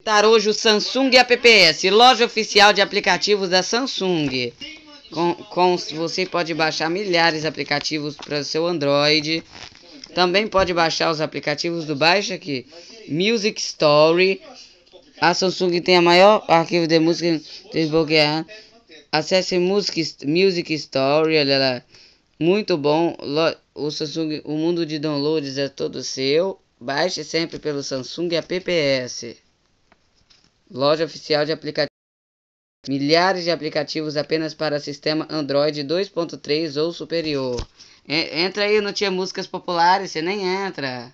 Estar hoje o Samsung Apps, loja oficial de aplicativos da Samsung. Com, com, você pode baixar milhares de aplicativos para o seu Android. Também pode baixar os aplicativos do Baixa aqui. Music Story. A Samsung tem a maior arquivo de música desbloquear. Acesse Music, Music Story, olha lá. Muito bom. O Samsung, o mundo de downloads é todo seu. Baixe sempre pelo Samsung Apps. Loja oficial de aplicativos. Milhares de aplicativos apenas para sistema Android 2.3 ou superior. Entra aí, não tinha músicas populares, você nem entra.